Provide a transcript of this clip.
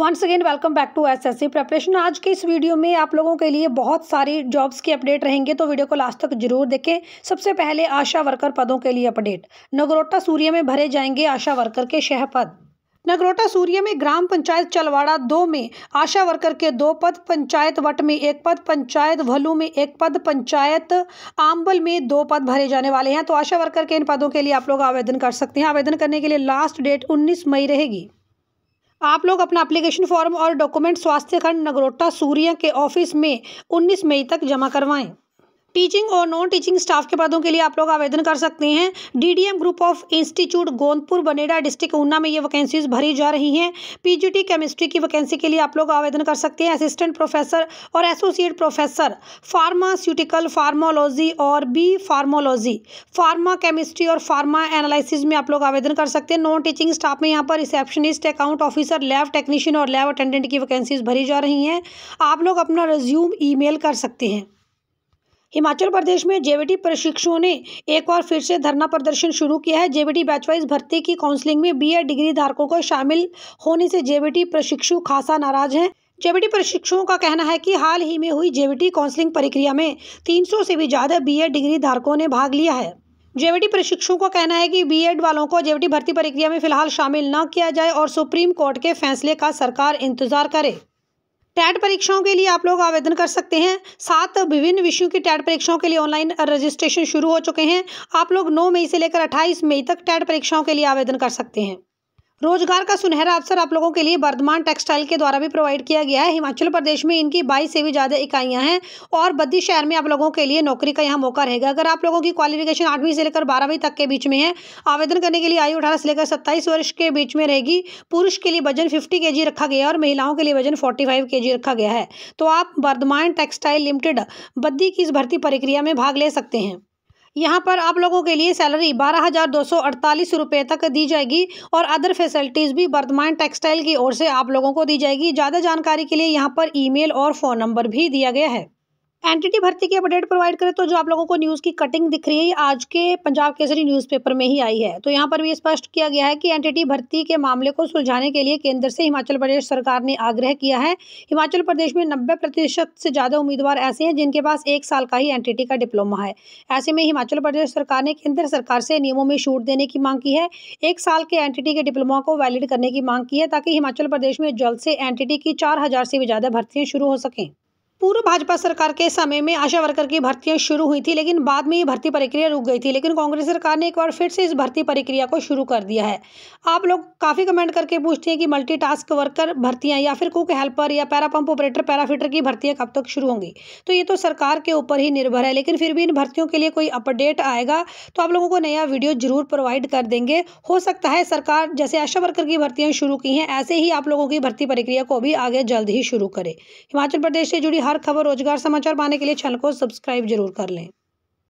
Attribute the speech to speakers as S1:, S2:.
S1: once again welcome back to S SSC preparation आज के इस वीडियो में आप लोगों के लिए बहुत सारी जॉब्स की अपडेट रहेंगे तो वीडियो को लास्ट तक जरूर देखें सबसे पहले आशा वर्कर पदों के लिए अपडेट नगरोटा सूर्य में भरे जाएंगे आशा वर्कर के शह पद नगरोटा सूर्य में ग्राम पंचायत चलवाड़ा दो में आशा वर्कर के दो पद पंचायत वट में एक पद पंचायत भलू में एक पद पंचायत आम्बल में दो पद भरे जाने वाले हैं तो आशा वर्कर के इन पदों के लिए आप लोग आवेदन कर सकते हैं आवेदन करने के लिए लास्ट डेट उन्नीस मई रहेगी आप लोग अपना एप्लीकेशन फॉर्म और डॉक्यूमेंट स्वास्थ्य खंड नगरोटा सूर्य के ऑफिस में 19 मई तक जमा करवाएं टीचिंग और नॉन टीचिंग स्टाफ के पदों के लिए आप लोग आवेदन कर सकते हैं DDM group of institute Gondpur Baneda district Una में ये वैकेंसीज भरी जा रही हैं पीजीटी केमिस्ट्री की वैकेंसी के लिए आप लोग आवेदन कर सकते हैं असिस्टेंट प्रोफेसर और एसोसिएट प्रोफेसर फार्मास्यूटिकल फार्मोलॉजी और बी फार्मोलॉजी फार्मा केमिस्ट्री और फार्मा एनालिसिस में आप लोग आवेदन कर सकते हैं नॉन टीचिंग स्टाफ में यहाँ पर receptionist account officer lab technician और लैब अटेंडेंट की वैकेंसीज भरी जा रही हैं आप लोग अपना रिज्यूम ई कर सकते हैं हिमाचल प्रदेश में जेवीटी प्रशिक्षुओं ने एक बार फिर से धरना प्रदर्शन शुरू किया है जेवीटी बैचवाइज भर्ती की काउंसलिंग में बीएड डिग्री धारकों को शामिल होने से जेवीटी प्रशिक्षु खासा नाराज हैं जेबीटी प्रशिक्षुओं का कहना है कि हाल ही में हुई जेबीटी काउंसलिंग प्रक्रिया में 300 से भी ज़्यादा बी डिग्री धारकों ने भाग लिया है जेवीटी प्रशिक्षुओं का कहना है कि बी वालों को जेवीटी भर्ती प्रक्रिया में फिलहाल शामिल न किया जाए और सुप्रीम कोर्ट के फैसले का सरकार इंतजार करे टैट परीक्षाओं के लिए आप लोग आवेदन कर सकते हैं सात विभिन्न विषयों की टैट परीक्षाओं के लिए ऑनलाइन रजिस्ट्रेशन शुरू हो चुके हैं आप लोग 9 मई से लेकर 28 मई तक टैट परीक्षाओं के लिए आवेदन कर सकते हैं रोजगार का सुनहरा अवसर आप लोगों के लिए बर्धमान टेक्सटाइल के द्वारा भी प्रोवाइड किया गया है हिमाचल प्रदेश में इनकी बाईस से भी ज़्यादा इकाइयां हैं और बद्दी शहर में आप लोगों के लिए नौकरी का यहाँ मौका रहेगा अगर आप लोगों की क्वालिफिकेशन आठवीं से लेकर बारहवीं तक के बीच में है आवेदन करने के लिए आयु अठारह से लेकर सत्ताईस वर्ष के बीच में रहेगी पुरुष के लिए वजन फिफ्टी के रखा गया और महिलाओं के लिए वजन फोर्टी फाइव के रखा गया है तो आप बर्धमान टेक्सटाइल लिमिटेड बद्दी की इस भर्ती प्रक्रिया में भाग ले सकते हैं यहाँ पर आप लोगों के लिए सैलरी बारह हज़ार दो सौ अड़तालीस रुपये तक दी जाएगी और अदर फैसिलिटीज़ भी वर्धमान टेक्सटाइल की ओर से आप लोगों को दी जाएगी ज़्यादा जानकारी के लिए यहाँ पर ईमेल और फ़ोन नंबर भी दिया गया है एंटिटी भर्ती की अपडेट प्रोवाइड करें तो जो आप लोगों को न्यूज़ की कटिंग दिख रही है आज के पंजाब केसरी न्यूज़पेपर में ही आई है तो यहाँ पर भी स्पष्ट किया गया है कि एंटिटी भर्ती के मामले को सुलझाने के लिए केंद्र से हिमाचल प्रदेश सरकार ने आग्रह किया है हिमाचल प्रदेश में नब्बे प्रतिशत से ज़्यादा उम्मीदवार ऐसे हैं जिनके पास एक साल का ही एन का डिप्लोमा है ऐसे में हिमाचल प्रदेश सरकार ने केंद्र सरकार से नियमों में छूट देने की मांग की है एक साल के एन के डिप्लोमा को वैलिड करने की मांग की है ताकि हिमाचल प्रदेश में जल्द से एन की चार से भी ज़्यादा भर्तियाँ शुरू हो सकें पूर्व भाजपा सरकार के समय में आशा वर्कर की भर्तियां शुरू हुई थी लेकिन बाद में ये भर्ती प्रक्रिया रुक गई थी लेकिन कांग्रेस सरकार ने एक बार फिर से इस भर्ती प्रक्रिया को शुरू कर दिया है आप लोग काफ़ी कमेंट करके पूछते हैं कि मल्टीटास्क वर्कर भर्तियां या फिर कुक हेल्पर या पैरा पंप ऑपरेटर पैराफिटर की भर्तियाँ कब तक शुरू होंगी तो ये तो सरकार के ऊपर ही निर्भर है लेकिन फिर भी इन भर्तियों के लिए कोई अपडेट आएगा तो आप लोगों को नया वीडियो जरूर प्रोवाइड कर देंगे हो सकता है सरकार जैसे आशा वर्कर की भर्तियाँ शुरू की हैं ऐसे ही आप लोगों की भर्ती प्रक्रिया को भी आगे जल्द ही शुरू करें हिमाचल प्रदेश से जुड़ी हर खबर रोजगार समाचार पाने के लिए चैनल को सब्सक्राइब जरूर कर लें